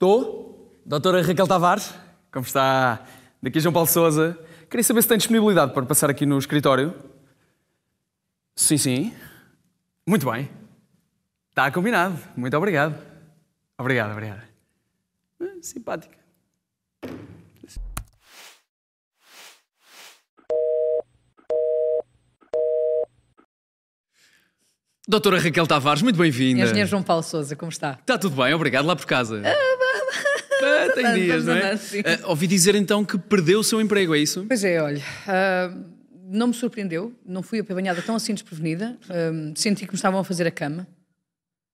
Estou? Doutora Raquel Tavares? Como está? Daqui João Paulo Souza. Queria saber se tem disponibilidade para passar aqui no escritório. Sim, sim. Muito bem. Está combinado. Muito obrigado. Obrigado, obrigado. Simpática. Doutora Raquel Tavares, muito bem-vinda. Engenheiro João Paulo Souza, como está? Está tudo bem, obrigado. Lá por casa. Ah, tem dias, não é? Eh, ouvi dizer então que perdeu o seu emprego, é isso? Pois é, olha. Uh, não me surpreendeu, não fui apanhada tão assim desprevenida. Uh, senti que me estavam a fazer a cama.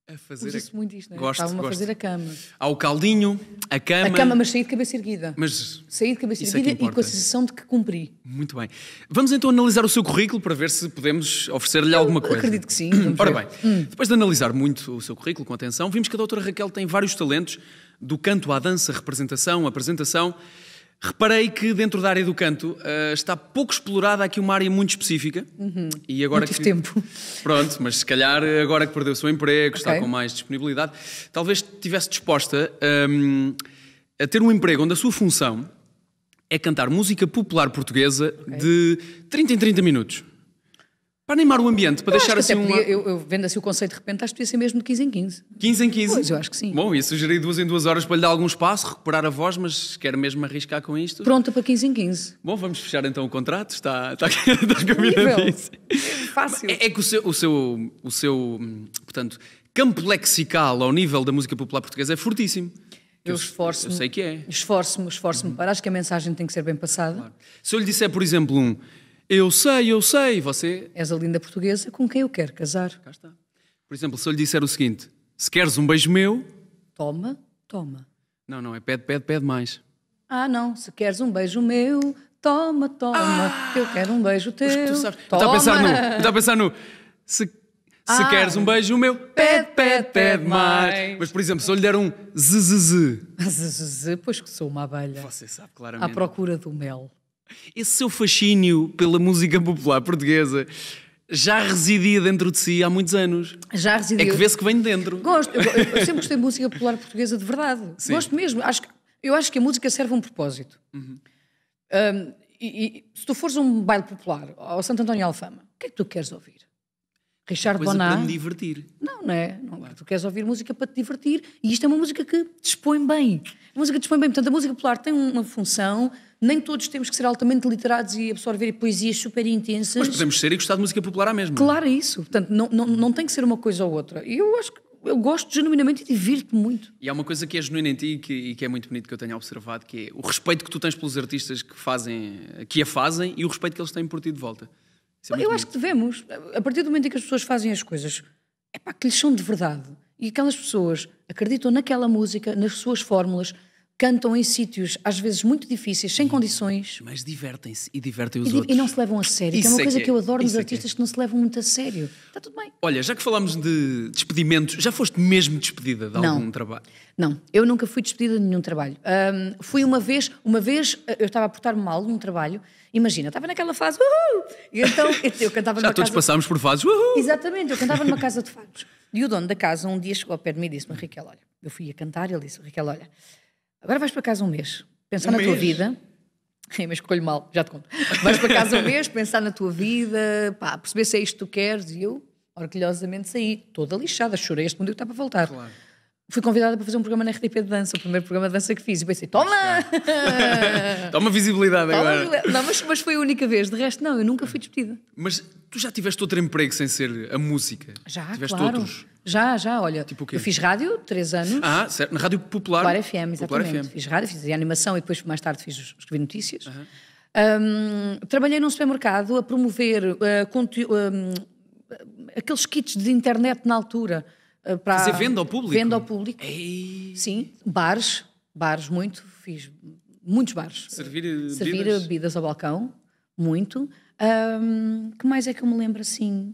A fazer a cama. muito isto, não é? Gosto, Estavam gosto. a fazer a cama. Há o caldinho, a cama. A cama, mas saí de cabeça erguida. Mas saí de cabeça é erguida é e com a sensação de que cumpri. Muito bem. Vamos então analisar o seu currículo para ver se podemos oferecer-lhe alguma coisa. Acredito que sim. Ora ver. bem, hum. depois de analisar muito o seu currículo com atenção, vimos que a doutora Raquel tem vários talentos do canto à dança, representação, apresentação, reparei que dentro da área do canto uh, está pouco explorada aqui uma área muito específica. Uhum. E agora não tive que... tempo. Pronto, mas se calhar eh, agora que perdeu o seu emprego, okay. está com mais disponibilidade, talvez estivesse disposta um, ehm, a ter um emprego onde a sua função é cantar música popular portuguesa okay. de 30 em 30 minutos. Para animar o ambiente, para eu deixar assim uma... eu, eu vendo assim o conceito de repente, acho que podia ser mesmo de 15 em 15. 15 em 15? Pois, eu acho que sim. Bom, ia sugerir duas em duas horas para lhe dar algum espaço, recuperar a voz, mas quero mesmo arriscar com isto. pronto para 15 em 15. Bom, vamos fechar então o contrato, está, está, está combinadíssimo. É fácil. É, é, que o seu, o, seu, o seu, portanto, campo lexical ao nível da música popular portuguesa é fortíssimo. Eu esforço-me. Eu sei que é. Esforço-me, esforço-me uhum. para. Acho que a mensagem tem que ser bem passada. Claro. Se eu lhe disser, por exemplo, um... Eu sei, eu sei, você. És a linda portuguesa com quem eu quero casar. Cá está. Por exemplo, se eu lhe disser o seguinte: se queres um beijo meu. Toma, toma. Não, não, é pede, pede, pede mais. Ah, não, se queres um beijo meu, toma, toma, ah, eu quero um beijo teu. Está a pensar no. estou a pensar no. Se, se ah, queres um beijo meu, pede, pede, pede mais. Mas, por exemplo, se eu lhe der um zzz. Zzz, pois que sou uma abelha. Você sabe claramente. À procura do mel. Esse seu fascínio pela música popular portuguesa já residia dentro de si há muitos anos. Já residia. É que vê-se que vem de dentro. Gosto. Eu, eu, sempre gostei de música popular portuguesa de verdade. Sim. Gosto mesmo. Acho, eu acho que a música serve a um propósito. Uhum. Um, e, e, se tu fores a um baile popular ao Santo António Alfama, o que é que tu queres ouvir? Richard Coisa Bonar. para me divertir. Não, não é? Não, claro. Tu queres ouvir música para te divertir e isto é uma música que dispõe bem. A música dispõe bem. Portanto, a música popular tem uma função nem todos temos que ser altamente literados e absorver poesias super intensas. Mas podemos ser e gostar de música popular à mesma. Claro, é isso. Portanto, não, não, não tem que ser uma coisa ou outra. E eu acho que eu gosto genuinamente e divirto-me muito. E há uma coisa que é genuína em ti e que, e que, é muito bonito que eu tenho observado, que é o respeito que tu tens pelos artistas que, fazem, que a fazem e o respeito que eles têm por ti de volta. É eu bonito. acho que devemos. A partir do momento em que as pessoas fazem as coisas, é pá, que lhes são de verdade. E aquelas pessoas acreditam naquela música, nas suas fórmulas, cantam em sítios às vezes muito difíceis, sem condições. Mas divertem-se e divertem os e, outros. E não se levam a sério, que é uma é coisa é, é, que eu adoro nos artistas é. que não se levam muito a sério. Está tudo bem. Olha, já que falámos de despedimentos, já foste mesmo despedida de não. algum trabalho? Não, eu nunca fui despedida de nenhum trabalho. Um, fui uma vez, uma vez eh, eu estava a portar-me mal num trabalho, imagina, estava naquela fase, uhul! E então eu, cantava já todos casa... passámos por fases, uhul! Exatamente, eu cantava numa casa de fados. E o dono da casa um dia chegou ao pé de mim e disse-me, Riquel, olha, eu fui a cantar, ele disse, Riquel, olha Agora vais para casa um mês, pensar um na mês? tua vida. É, mas escolho mal, já te conto. Vais para casa um mês, pensar na tua vida, pá, perceber se é isto que tu queres. E eu, orgulhosamente, saí, toda lixada, chorei. Este mundo está para voltar. Claro fui convidada para fazer um programa na RTP de dança, o primeiro programa de dança que fiz. E pensei, toma! toma visibilidade toma agora. Visibilidade. Não, mas, mas, foi a única vez. De resto, não, eu nunca fui despedida. Mas tu já tiveste outro emprego sem ser a música? Já, tiveste claro. Outros? Já, já, olha. Tipo o quê? Eu fiz rádio, três anos. Ah, certo. Na Rádio Popular? Popular FM, exatamente. Popular FM. Fiz rádio, fiz animação e depois mais tarde fiz, escrevi notícias. Uhum. Um, trabalhei num supermercado a promover uh, ah, um, aqueles kits de internet na altura eh, para dizer, venda ao público? Venda ao é? público. Ei. Sim, bares, bares muito, fiz muitos bares. Servir eh, bebidas? Servir bebidas ao balcão, muito. Um, que mais é que eu me lembro assim?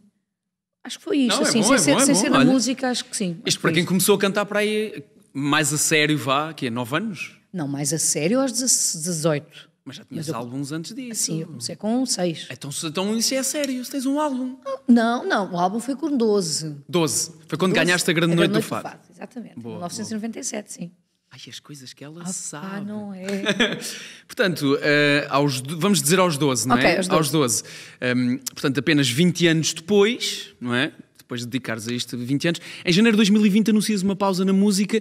Acho que foi isto, Não, é assim, é bom, sem, é ser, bom, é sem é ser música, acho que sim. Isto para quem isto. começou a cantar para aí mais a sério, vá, que é 9 anos? Não, mais a sério aos 18. Mas já tinhas mas eu... álbuns antes disso. Sim, eu comecei com seis. Então, então isso é sério, tens um álbum. Não, não, o álbum foi com 12. 12. Foi quando 12. ganhaste a Grande a Noite, Noite do Fado. Fado. Exatamente, boa, 1997, boa. sim. Ai, as coisas que ela ah, sabe. Ah, não é? portanto, uh, aos, vamos dizer aos 12, não okay, é? Aos 12. Aos 12. Um, portanto, apenas 20 anos depois, não é? depois de dedicares a isto 20 anos. Em janeiro de 2020 anuncias uma pausa na música,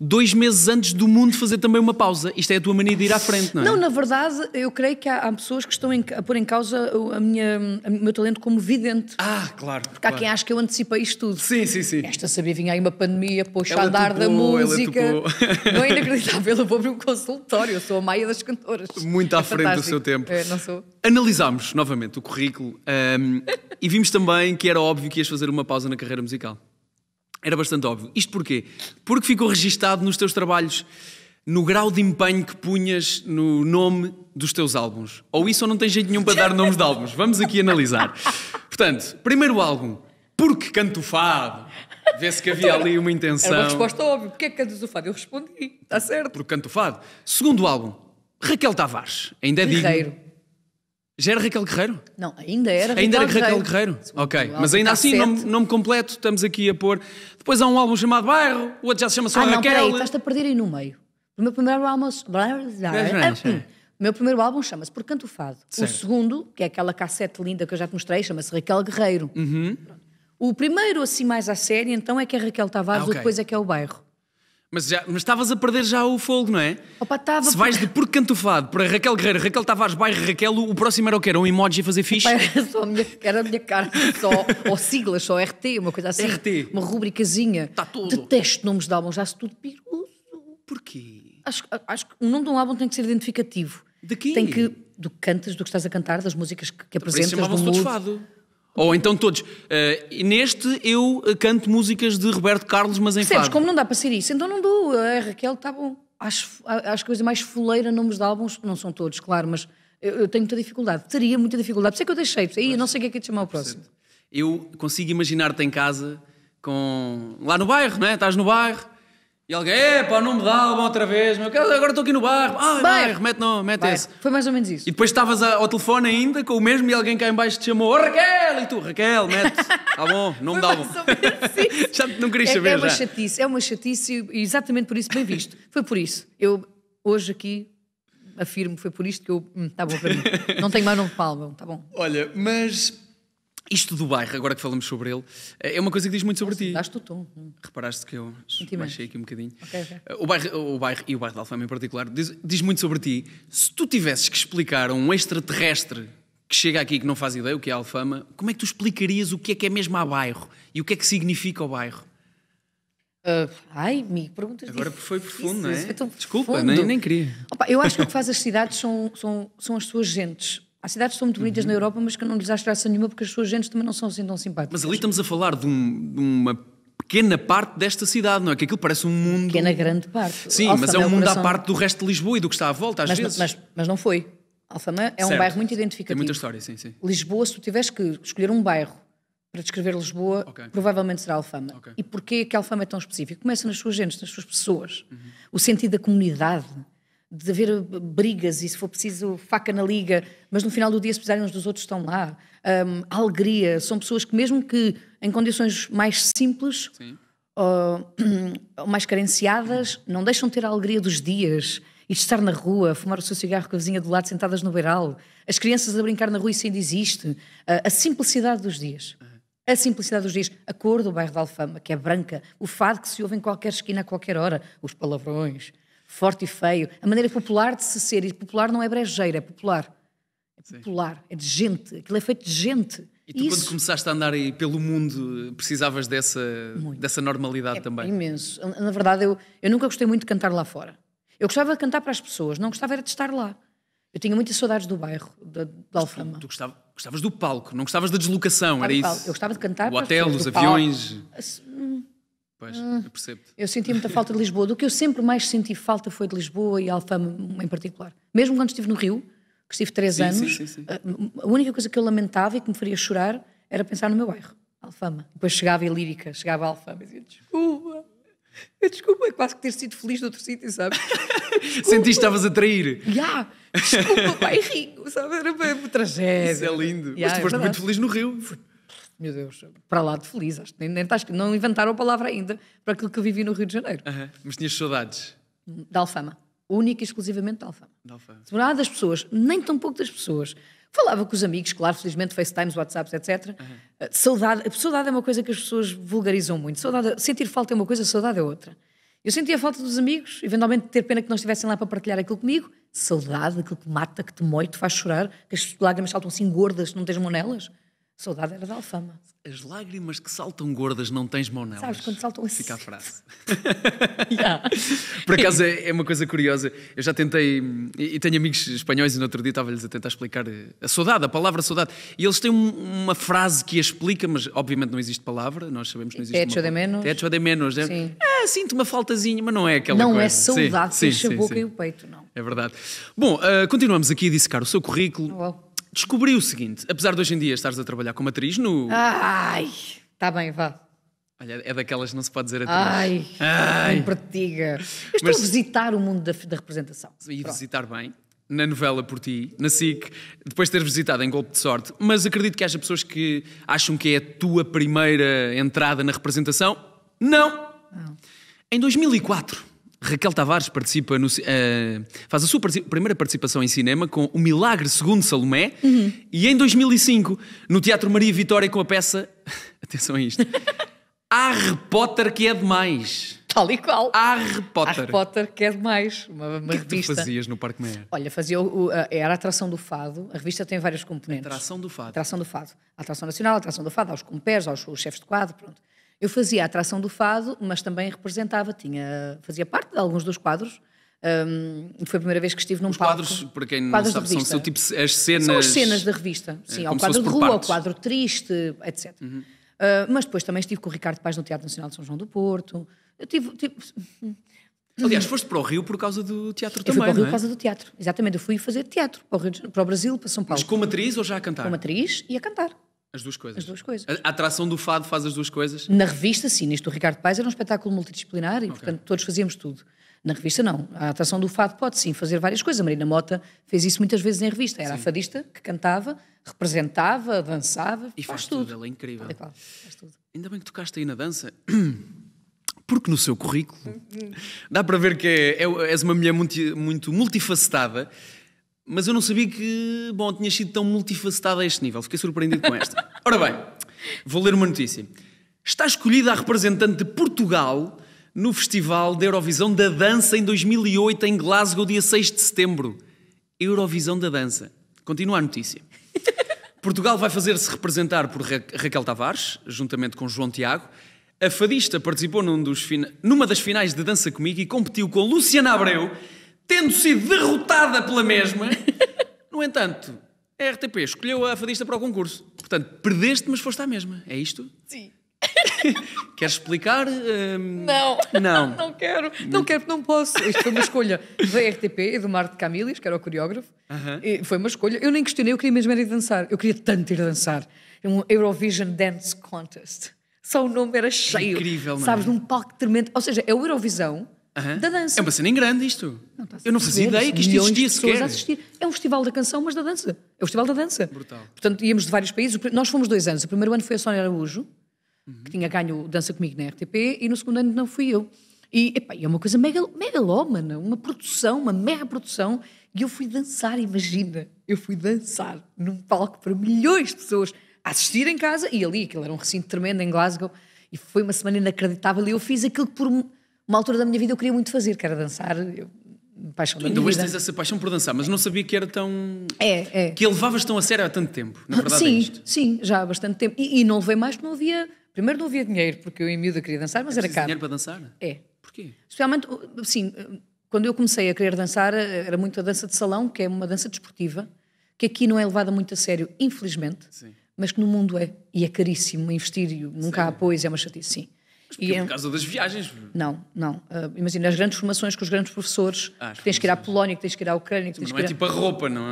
dois meses antes do mundo fazer também uma pausa. Isto é a tua mania de ir à frente, não é? Não, na verdade, eu creio que há, há pessoas que estão em, a pôr em causa a minha, o meu talento como vidente. Ah, claro. Porque claro. há quem acha que eu antecipei isto tudo. Sim, sim, sim. Esta sabia, vinha aí uma pandemia, poxa, ela andar da música. Não é inacreditável, eu vou para um consultório, eu sou a Maia das cantoras. Muito à é frente fantástico. do seu tempo. É, não sou. Analisámos novamente o currículo um, e vimos também que era óbvio que ias fazer uma pausa na carreira musical. Era bastante óbvio. Isto porquê? Porque ficou registado nos teus trabalhos, no grau de empenho que punhas no nome dos teus álbuns. Ou isso ou não tem jeito nenhum para dar nomes de álbuns. Vamos aqui analisar. Portanto, primeiro álbum, Porque Canto Fado. Vê-se que havia então, ali uma intenção. Era uma resposta óbvia. Porquê canto é cantas o fado? Eu respondi. Está certo. Porque canto fado. Segundo álbum, Raquel Tavares. Ainda é Guerreiro. Digno. Já era Raquel Guerreiro? Não, ainda era Ainda Raquel era Raquel Guerreiro? Guerreiro. Ok, mas ainda assim, nome, nome, completo, estamos aqui a pôr. Depois há um álbum chamado Bairro, o outro já se chama só ah, não, Raquel. Peraí, estás-te a perder aí no meio. O meu primeiro álbum. Ah, o meu primeiro álbum chama-se Por Canto Fado. Certo. O segundo, que é aquela cassete linda que eu já te mostrei, chama-se Raquel Guerreiro. Uhum. O primeiro, assim, mais à série, então, é que é Raquel Tavares, ah, okay. depois é que é o Bairro. Mas, já, mas estavas a perder já o fogo, não é? Opa, Se vais de por cantufado para Raquel Guerreiro, Raquel Tavares, bairro Raquel, o próximo era o que? Era um emoji a fazer fixe? era, só a minha, era a minha cara, só, ou siglas, só RT, uma coisa assim. RT. Uma rubricazinha. Está tudo. Detesto nomes de álbum já se tudo piroso. Porquê? Acho, acho que o nome de um álbum tem que ser identificativo. De quê? Tem que. Do que cantas, do que estás a cantar, das músicas que, que apresentas. Por isso chamavam-se todos fado. Ou então todos. Uh, neste eu eh, canto músicas de Roberto Carlos, mas em Percebes, fado. como não dá para ser isso, então não dou. A Raquel está bom. Acho, acho coisa mais foleira, nomes de álbuns, não são todos, claro, mas eu, eu tenho muita dificuldade. Teria muita dificuldade. Por isso é que eu deixei. Aí não sei o que é que é de chamar o próximo. Eu consigo imaginar-te em casa, com lá no bairro, não é? Estás no bairro, e alguém, epá, não me dá uma outra vez, meu, agora estou aqui no bairro, ah, é bairro, mete, não, mete esse. Foi mais ou menos isso. E depois estavas ao telefone ainda com o mesmo e alguém cá em baixo te chamou, oh, Raquel, e tu, Raquel, mete, tá bom, não me dá bom. já não querias é, saber, é uma já. chatice, é uma chatice e exatamente por isso, bem visto, foi por isso. Eu, hoje aqui, afirmo, foi por isto que eu, hum, tá bom para mim, não tenho mais nome de palma, tá bom. Olha, mas isto do bairro, agora que falamos sobre ele, eh, é uma coisa que diz muito sobre Nossa, ti. Daste o tom. Reparaste que eu baixei aqui um bocadinho. Okay, okay. Eh, o, bairro, o bairro, e o bairro de Alfama em particular, diz, diz muito sobre ti. Se tu tivesses que explicar a um extraterrestre que chega aqui e que não faz ideia o que é Alfama, como é que tu explicarias o que é que é mesmo a bairro e o que é que significa o bairro? Uh, ai, me perguntas Agora foi profundo, não é? é Desculpa, Nem, nem queria. Opa, eu acho que o que faz as cidades são, são, são as suas gentes. Há cidades que são muito bonitas uhum. na Europa, mas que não lhes acho graça nenhuma porque as suas gentes também não são assim tão simpáticas. Mas ali estamos a falar de, um, de uma pequena parte desta cidade, não é? Que aquilo parece um mundo. Pequena grande parte. Sim, Alfama mas é, é um mundo coração... à parte do resto de Lisboa e do que está à volta, às mas, vezes. Mas, mas não foi. Alfama é certo. um bairro muito identificativo. Tem muita história, sim, sim. Lisboa, se tu tiveres que escolher um bairro para descrever Lisboa, okay. provavelmente será Alfama. Okay. E porquê é que Alfama é tão específico? Começa nas suas gentes, nas suas pessoas. Uhum. O sentido da comunidade de haver eh, brigas e, se for preciso, faca na liga, mas no final do dia, se precisarem uns dos outros, estão lá. Um, alegria, são pessoas que, mesmo que em condições mais simples ou, ou mais carenciadas, não deixam de ter a alegria dos dias e de estar na rua, fumar o seu cigarro com a vizinha do lado, sentadas no beiral, as crianças a brincar na rua, isso ainda existe. A, ah, a simplicidade dos dias. A simplicidade dos dias, a cor do bairro da Alfama, que é branca, o fado que se ouve em qualquer esquina a qualquer hora, os palavrões, forte e feio, a maneira popular de se ser. E popular não é brejeira, é popular. É popular, Sim. é de gente. Aquilo é feito de gente. E tu, Isso... quando começaste a andar aí pelo mundo, precisavas dessa, dessa normalidade é também? Imenso. Na verdade, eu, eu nunca gostei muito de cantar lá fora. Eu gostava de cantar para as pessoas, não gostava era de estar lá. Eu tinha muitas saudades do bairro, da, Alfama. Tu, tu gostava, gostavas do palco, não gostavas da deslocação, era isso? Eu gostava de cantar. O hotel, os aviões. Palco. Assim, hum. Pois, ah. percebo-te. Eu senti muita falta de Lisboa. Do que eu sempre mais senti falta foi de Lisboa e Alfama em particular. Mesmo quando estive no Rio, que estive três sim, anos, sim, sim, ah, a única coisa que eu lamentava e que me faria chorar era pensar no meu bairro, Alfama. Depois chegava a Lírica, chegava a Alfama e dizia desculpa. desculpa, é quase que ter sido feliz noutro sítio, sabe? Sentiste que estavas a trair. Yeah. Desculpa, pai rico, sabe? Era uma tragédia. Isso é lindo. Yeah, Mas tu é foste muito feliz no Rio. Fui meu Deus, para lá de feliz, acho que nem, nem estás, não inventaram a palavra ainda para aquilo que eu vivi no Rio de Janeiro. Uhum. Mas tinhas saudades? Da Alfama, única e exclusivamente da Alfama. Da Alfama. Ah, das pessoas, nem tão pouco das pessoas. Falava com os amigos, claro, felizmente, FaceTimes, WhatsApps, etc. Uhum. Eh, saudade, saudade é uma coisa que as pessoas vulgarizam muito. Saudade, sentir falta é uma coisa, saudade é outra. Eu sentia falta dos amigos, eventualmente ter pena que não estivessem lá para partilhar aquilo comigo. Saudade, aquilo que mata, que te moe, te faz chorar, que as lágrimas saltam assim gordas, não tens monelas. Saudade era da Alfama. As lágrimas que saltam gordas não tens mão nelas. Sabes, quando saltam assim. Fica a frase. yeah. Por acaso é, é, uma coisa curiosa. Eu já tentei, e, tenho amigos espanhóis, e no outro dia estava-lhes a tentar explicar eh, a saudade, a palavra saudade. E eles têm uma frase que a explica, mas obviamente não existe palavra, nós sabemos que não existe. Techo de menos. Techo de menos. É? Sim. Ah, sinto uma faltazinha, mas não é aquela não é coisa. Não é saudade, sim, fecha sim, a boca sim. e o peito, não. É verdade. Bom, uh, continuamos aqui a dissecar o seu currículo descobri o seguinte: apesar de hoje em dia estares a trabalhar como atriz no. Ai! Está bem, vá. Olha, é daquelas que não se pode dizer atriz. Ai! Ai. Não pertiga. Eu estou Mas... a visitar o mundo da, da representação. E Pronto. visitar bem na novela por ti, na SIC, depois de teres visitado em Golpe de Sorte, mas acredito que haja pessoas que acham que é a tua primeira entrada na representação. Não! não. Em 2004, Raquel Tavares participa no, uh, faz a sua participa, primeira participação em cinema com O Milagre Segundo Salomé uhum. e em 2005 no Teatro Maria Vitória com a peça atenção a isto Harry Potter que é demais Tal e qual. Harry Potter. Harry Potter, que é demais. Uma, uma que revista. É que tu fazias no Parque Meyer? Olha, fazia o, o, era a atração do fado. A revista tem vários componentes. atração do fado. A atração do fado. atração nacional, atração do fado, aos compés, aos, aos chefes de quadro, pronto. Eu fazia a atração do fado, mas também representava, tinha, fazia parte de alguns dos quadros. Um, foi a primeira vez que estive num Os palco. quadros, para quem não quadros sabe, são, tipo as cenas... São as cenas da revista, é, sim. É, há o quadro de rua, partes. o quadro triste, etc. Uhum. Uh, mas depois também estive com o Ricardo Paz no Teatro Nacional de São João do Porto. Eu tive... tive... Hum. Aliás, foste para o Rio por causa do teatro eu também, fui para o Rio é? por causa do teatro, exatamente. Eu fui fazer teatro para o, Rio, para o Brasil, para São Paulo. Mas como atriz ou já a cantar? Como atriz e a cantar. As duas coisas. As duas coisas. A, a atração do fado faz as duas coisas? Na revista, sim. Nisto, o Ricardo Paes era um espetáculo multidisciplinar e, okay. portanto, todos fazíamos tudo. Na revista, não. A atração do fado pode, sim, fazer várias coisas. A Marina Mota fez isso muitas vezes em revista. Era sim. a fadista que cantava, representava, dançava. E faz, faz tudo. tudo. Ela é incrível. É claro, faz tudo. Ainda bem que tocaste aí na dança. Porque no seu currículo dá para ver que é, é, és uma mulher muito, muito multifacetada mas eu não sabia que, bom, tinha sido tão multifacetada a este nível. Fiquei surpreendido com esta. Ora bem, vou ler uma notícia. Está escolhida a representante de Portugal no Festival da Eurovisão da Dança em 2008 em Glasgow, dia 6 de setembro. Eurovisão da Dança. Continua a notícia. Portugal vai fazer-se representar por Ra Raquel Tavares, juntamente com João Tiago. A fadista participou num dos numa das finais de Dança Comigo e competiu com Luciana Abreu tendo sido derrotada pela mesma. No entanto, a RTP escolheu a fadista para o concurso. Portanto, perdeste, mas foste à mesma. É isto? Sim. Queres explicar? Um... Não. não. Não quero. Não quero porque não posso. Isto foi uma escolha da RTP e do Marte Camilis, que era o coreógrafo. Uh -huh. Foi uma escolha. Eu nem questionei, eu queria mesmo ir dançar. Eu queria tanto ir dançar. Um Eurovision Dance Contest. Só o nome era cheio. Incrível, não é? Sabes, num palco tremendo. Ou seja, é o Eurovisão da dança. É uma cena em grande isto. Não, eu não fazia ideia que isto existia sequer. Assistir. É um festival da canção, mas da dança. É um festival da dança. Brutal. Portanto, íamos de vários países. Nós fomos dois anos. O primeiro ano foi a Sónia Araújo, uhum. que tinha ganho Dança Comigo na RTP, e no segundo ano não fui eu. E é uma coisa mega, megalómana, uma produção, uma mega produção. E eu fui dançar, imagina. Eu fui dançar num palco para milhões de pessoas a assistir em casa e ali, aquilo era um recinto tremendo em Glasgow. E foi uma semana inacreditável. E eu fiz aquilo por uma altura da minha vida eu queria muito fazer, que era dançar. Eu, paixão tu ainda hoje tens essa paixão por dançar, mas não sabia que era tão. É, é. Que levavas tão a sério há tanto tempo, na verdade. É sim, é sim, já há bastante tempo. E, e não levei mais porque não havia. Primeiro não havia dinheiro, porque eu em miúda queria dançar, mas é era caro. dinheiro para dançar? É. Porquê? Especialmente, sim, quando eu comecei a querer dançar, era muito a dança de salão, que é uma dança desportiva, que aqui não é levada muito a sério, infelizmente, sim. mas que no mundo é. E é caríssimo investir, e nunca sério? há apoio, é uma chatice, sim. E, por causa das viagens. Não, não. Uh, imagina, as grandes formações com os grandes professores, ah, tens que ir à Polónia, que tens que ir à Ucrânia. Que não que é ir é tipo a roupa, não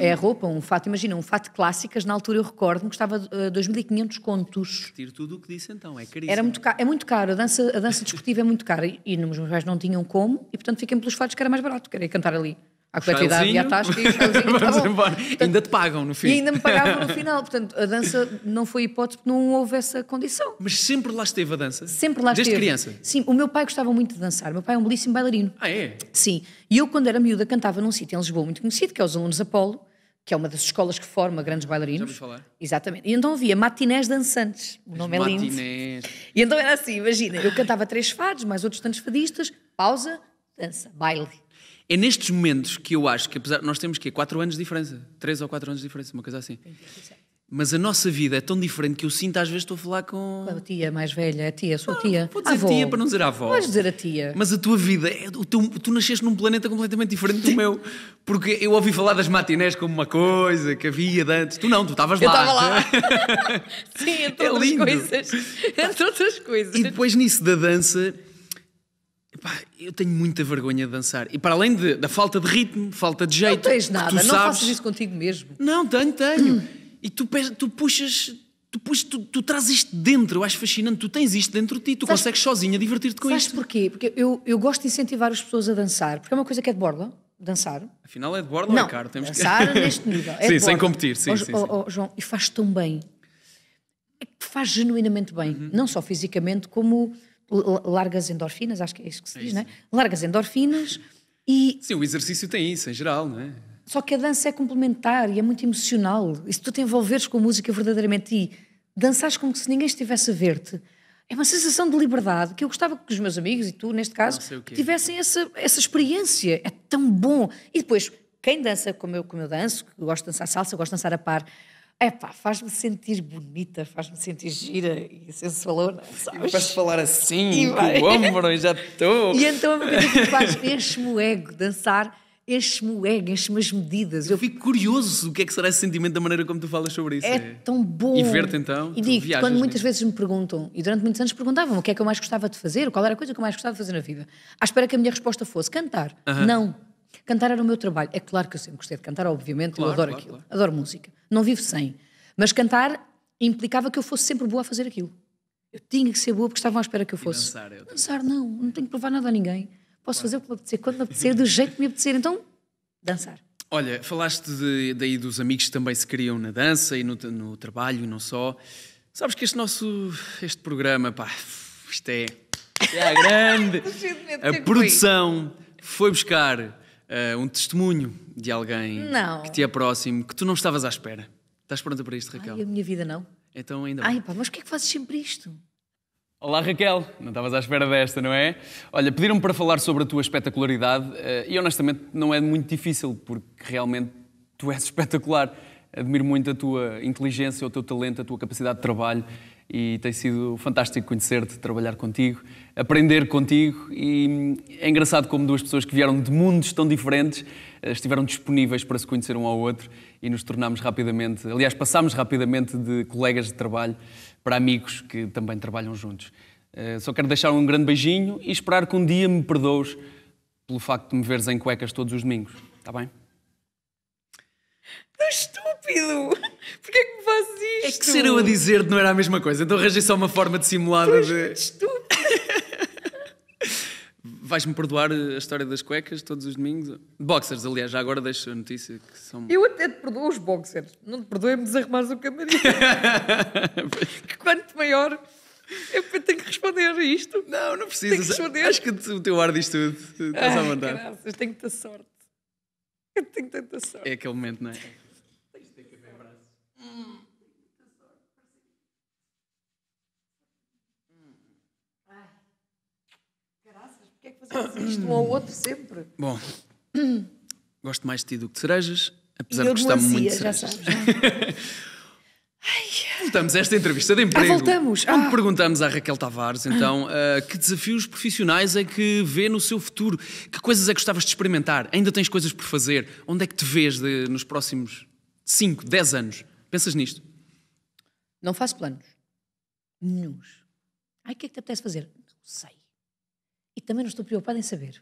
é? É a roupa, um fato. Imagina, um fato clássicas, na altura eu recordo-me, custava uh, 2.500 contos. Retiro tudo o que disse então, é caríssimo. Era muito caro, é muito caro, a dança, a dança desportiva é muito cara. E, e os meus pais não tinham como, e portanto fiquem pelos fatos que era mais barato, que era cantar ali à quantidade e à tasca tá e o embora. ainda te pagam no fim. E ainda me pagavam no final. Portanto, a dança não foi hipótese porque não houve essa condição. Mas sempre lá esteve a dança? Sempre lá Desde esteve. Desde criança? Sim. O meu pai gostava muito de dançar. O meu pai é um belíssimo bailarino. Ah, é? Sim. E eu, quando era miúda, cantava num sítio em Lisboa muito conhecido, que é os Alunos Apolo, que é uma das escolas que forma grandes bailarinos. Já falar. Exatamente. E então havia matinés dançantes. O nome As é matinés. E então era assim, imagina, eu cantava três fados, mais outros tantos fadistas, pausa, dança, baile. É nestes momentos que eu acho que, apesar nós temos que quatro anos de diferença, três ou quatro anos de diferença, uma coisa assim. Mas a nossa vida é tão diferente que eu sinto às vezes estou a falar com. a tia mais velha, a tia, a sua ah, tia. Vou dizer avó. tia para não dizer a avó. Podes dizer a tia. Mas a tua vida, é, o teu, tu nasceste num planeta completamente diferente do meu. Porque eu ouvi falar das matinés como uma coisa que havia de antes. Tu não, tu estavas lá. estava lá. Sim, entre é outras lindo. coisas. Entre outras coisas. E depois nisso da dança Epá, eu tenho muita vergonha de dançar. E para além de, da falta de ritmo, falta de jeito. Não tens nada, não sabes... faças isso contigo mesmo. Não, tenho, tenho. e tu, tu puxas. Tu, puxas, tu, tu trazes isto dentro, eu acho fascinante. Tu tens isto dentro de ti, tu sabes, consegues sozinha divertir-te com sabes isto. Sabes porquê? Porque eu, eu gosto de incentivar as pessoas a dançar, porque é uma coisa que é de borla, dançar. Afinal é de borla não, ou é caro? Temos dançar que... neste nível. É sim, sem competir, sim. Oh, sim, oh, Oh, João, e faz tão bem. É que faz genuinamente bem. Uhum. Não só fisicamente, como largas endorfinas, acho que é isso que se é diz, é não é? Largas endorfinas e. Sim, o exercício tem isso em geral, não é? Só que a dança é complementar e é muito emocional. E se tu te envolveres com a música verdadeiramente e dançares como se ninguém estivesse a ver-te, é uma sensação de liberdade que eu gostava que os meus amigos e tu, neste caso, tivessem essa, essa experiência. É tão bom. E depois, quem dança como eu, como eu danço, gosto de dançar salsa, gosto de dançar a par, é pá, faz-me sentir bonita, faz-me sentir gira e sensualona, sabes? Vais falar assim, e com o ombro, e já estou. E então a única coisa que faz, enche-me o ego, dançar, enche-me o ego, enche-me as medidas. Eu, eu fico curioso o que é que será esse sentimento da maneira como tu falas sobre isso. É, é. tão bom. E ver-te então. E digo, quando muitas vezes me perguntam, e durante muitos anos perguntavam o que é que eu mais gostava de fazer, qual era a coisa que eu mais gostava de fazer na vida, à espera que a minha resposta fosse cantar. Uh -huh. Não Cantar era o meu trabalho. É claro que eu sempre gostei de cantar, obviamente, claro, eu adoro claro, aquilo, claro. adoro música. Não vivo sem. Mas cantar implicava que eu fosse sempre boa a fazer aquilo. Eu tinha que ser boa porque estavam à espera que eu fosse. dançar, eu dançar não, não tenho que provar nada a ninguém. Posso fazer o que me apetecer, quando me apetecer, do jeito que me apetecer. Então, dançar. Olha, falaste de, daí dos amigos que também se criam na dança e no, no trabalho e não só. Sabes que este nosso este programa, pá, isto é, é a grande. a produção foi buscar uh, um testemunho de alguém não. que te é próximo, que tu não estavas à espera. Estás pronta para isto, Raquel? Ai, a minha vida não. Então ainda Ai, pá, mas porquê é que fazes sempre isto? Olá Raquel, não estavas à espera desta, não é? Olha, pediram-me para falar sobre a tua espetacularidade eh, e honestamente não é muito difícil, porque realmente tu és espetacular. Admiro muito a tua inteligência, o teu talento, a tua capacidade de trabalho e tem sido fantástico conhecer-te, trabalhar contigo, aprender contigo e hum, é engraçado como duas pessoas que vieram de mundos tão diferentes eh, estiveram disponíveis para se conhecer um ao outro e nos tornámos rapidamente, aliás, passámos rapidamente de colegas de trabalho para amigos que também trabalham juntos. Eh, só quero deixar um grande beijinho e esperar que um dia me perdoes pelo facto de me veres em cuecas todos os domingos, está bem? Tão estúpido! Porquê é que me fazes isto? É que ser eu a dizer-te não era a mesma coisa, então arranjei só uma forma de simulada de. É estúpido! Vais-me perdoar a história das cuecas todos os domingos? Boxers, aliás, já agora deixo a notícia que são. Eu até te perdoo os boxers, não te perdoe-me desarrumares o camarim. que quanto maior. Eu tenho que responder a isto. Não, não precisas. Tenho que responder. Acho que o teu ar diz tudo. Estás à vontade. Graças, tenho tanta sorte. Eu tenho tanta sorte. É aquele momento, não é? um ao outro sempre. Bom, gosto mais de ti do que de cerejas, apesar de gostar muito de cerejas. Já sabes, Ai. Voltamos a esta entrevista de ah, emprego. Ah, voltamos. Ah. Onde perguntamos à Raquel Tavares, então, uh, que desafios profissionais é que vê no seu futuro? Que coisas é que gostavas de experimentar? Ainda tens coisas por fazer? Onde é que te vês de, nos próximos 5, 10 anos? Pensas nisto? Não faço planos. Nenhum. Ai, o que é que te apetece fazer? Não sei e também não estou preocupada em saber.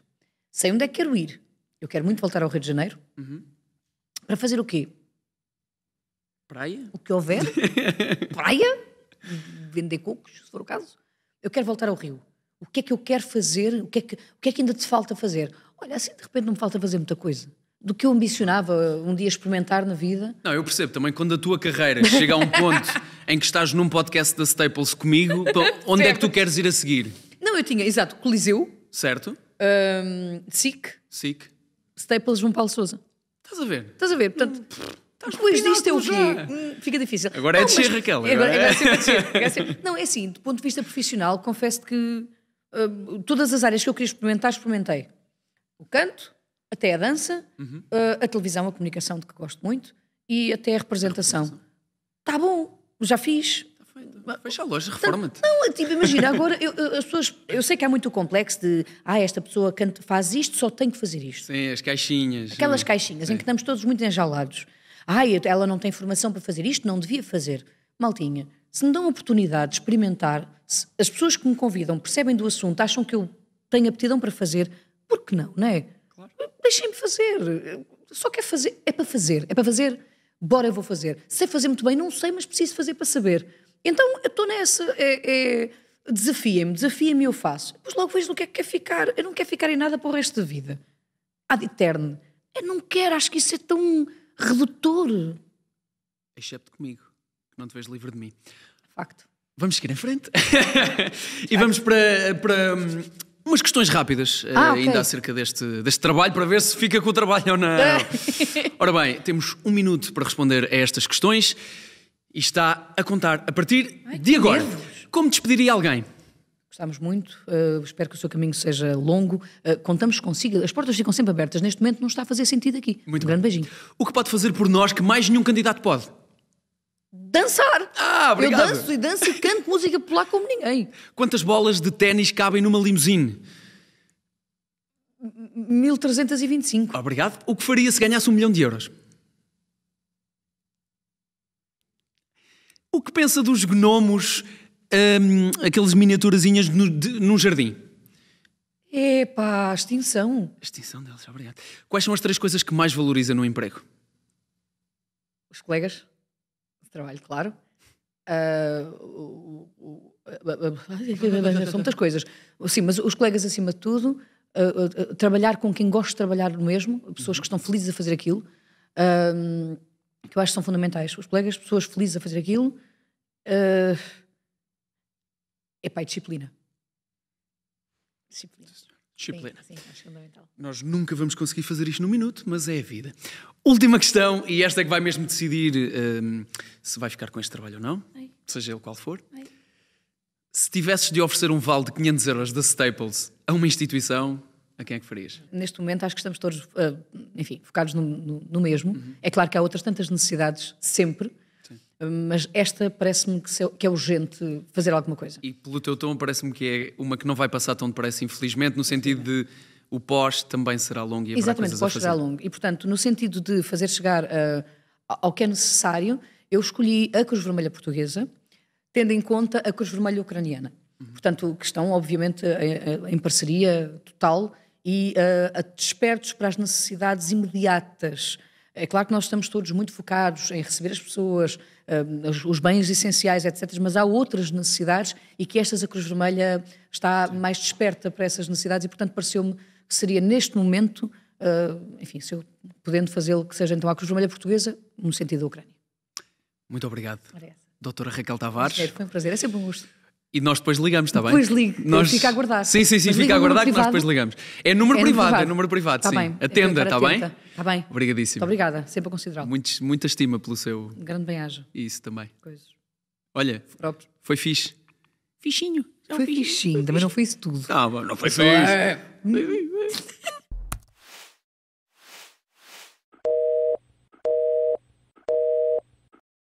Sei onde é que quero ir. Eu quero muito voltar ao Rio de Janeiro. Uhum. Para fazer o quê? Praia? O que houver. Praia? Vender cocos, se for o caso. Eu quero voltar ao Rio. O que é que eu quero fazer? O que é que, o que, é que ainda te falta fazer? Olha, assim de repente não me falta fazer muita coisa do que eu ambicionava um dia experimentar na vida. Não, eu percebo também quando a tua carreira chega a um ponto em que estás num podcast da Staples comigo, então, onde certo. é que tu queres ir a seguir? eu tinha, exato, Coliseu. Certo. Um, SIC. SIC. Staples João Paulo Souza. Estás a ver? Estás a ver? Portanto, hum, depois disto é o quê? Hum, fica difícil. Agora é não, é? é de ser, Raquel. Agora, agora, é. ser, é Não, é assim, do ponto de vista profissional, confesso que uh, todas as áreas que eu queria experimentar, experimentei. O canto, até a dança, uhum. uh, a televisão, a comunicação, de que gosto muito, e até a representação. Está bom, já fiz, perfeito. Fecha a loja, reforma-te. Não, tipo, imagina, agora eu, eu, as pessoas. Eu sei que há muito complexo de. Ah, esta pessoa canta, faz isto, só tem que fazer isto. Sim, as caixinhas. Aquelas eh, caixinhas sim. em que estamos todos muito enjaulados. Ai, ela não tem formação para fazer isto, não devia fazer. Maltinha, se me dão a oportunidade de experimentar, as pessoas que me convidam percebem do assunto, acham que eu tenho aptidão para fazer, por que não, não é? Claro. Deixem-me fazer. Só quer fazer. É para fazer. É para fazer. Bora, eu vou fazer. Sei fazer muito bem, não sei, mas preciso fazer para saber. Então eu estou nessa. É, é, desafia-me, desafia-me eu faço. Depois logo vejo no que é que quer ficar. Eu não quero ficar em nada para o resto da vida. Ad eterno. Eu não quero, acho que isso é tão redutor. Excepto comigo, que não te vejo livre de mim. Facto. Vamos seguir em frente. e vamos para, para hum, umas questões rápidas eh, ah, ainda acerca deste, deste trabalho, para ver se fica com o trabalho ou não. Ora bem, temos um minuto para responder a estas questões. E está a contar a partir Ai, de agora. Como despediria alguém? Gostámos muito, uh, espero que o seu caminho seja longo. Uh, contamos consigo, as portas ficam sempre abertas. Neste momento não está a fazer sentido aqui. Muito um grande beijinho. O que pode fazer por nós que mais nenhum candidato pode? Dançar! Ah, obrigado. Eu danço e danço e canto música popular como ninguém. Quantas bolas de ténis cabem numa limusine? 1325. Obrigado. O que faria se ganhasse um milhão de euros? O que pensa dos gnomos, hum, aqueles aquelas miniaturazinhas no, de, num jardim? Epá, extinção. Extinção deles, obrigado. Quais são as três coisas que mais valoriza no emprego? Os colegas de trabalho, claro. Uh, são muitas coisas. Sim, mas os colegas acima de tudo, uh, uh, trabalhar com quem gosto de trabalhar mesmo, pessoas uhum. que estão felizes a fazer aquilo que eu acho que são fundamentais. Os colegas, pessoas felizes a fazer aquilo. Uh, eh, pai e disciplina. Disciplina. Disciplina. Sim, sim, acho fundamental. Nós nunca vamos conseguir fazer isto num minuto, mas é a vida. Última questão, e esta é que vai mesmo decidir um, ehm, se vai ficar com este trabalho ou não, Ai. seja ele qual for. Ai. Se tivesses de oferecer um vale de 500 euros da Staples a uma instituição, a quem é que farias? Neste momento acho que estamos todos, uh, enfim, focados no, no, no mesmo. Uhum. É claro que há outras tantas necessidades sempre, uh, mas esta parece-me que, é urgente fazer alguma coisa. E pelo teu tom parece-me que é uma que não vai passar tão depressa, infelizmente, no sentido de o pós também será longo e haverá Exatamente, o pós será longo. E, portanto, no sentido de fazer chegar uh, ao que é necessário, eu escolhi a Cruz Vermelha Portuguesa, tendo em conta a Cruz Vermelha Ucraniana. Uhum. Portanto, que estão, obviamente, em, em parceria total e uh, despertos para as necessidades imediatas. É claro que nós estamos todos muito focados em receber as pessoas, uh, os bens essenciais, etc., mas há outras necessidades e que estas a Cruz Vermelha está Sim. mais desperta para essas necessidades e, portanto, pareceu-me que seria neste momento, uh, enfim, se eu podendo fazê-lo, que seja então a Cruz Vermelha Portuguesa, no sentido da Ucrânia. Muito obrigado. Doutora Raquel Tavares. Foi um prazer, é sempre um gosto. E nós depois ligamos, está bem? Depois ligo, nós... fica a aguardar. Sim, sim, sim, fica a aguardar que nós depois ligamos. É número, é privado, privado, é número privado, tá sim. Bem. Atenda, está bem? Está bem. Obrigadíssimo. Muito obrigada, sempre a considerá-lo. Muita estima pelo seu... Grande bem-aja. Isso também. Coisas. Olha, Próprio. foi fixe. Fichinho. Não foi fichinho, também não foi isso tudo. Não, não foi fixe. É.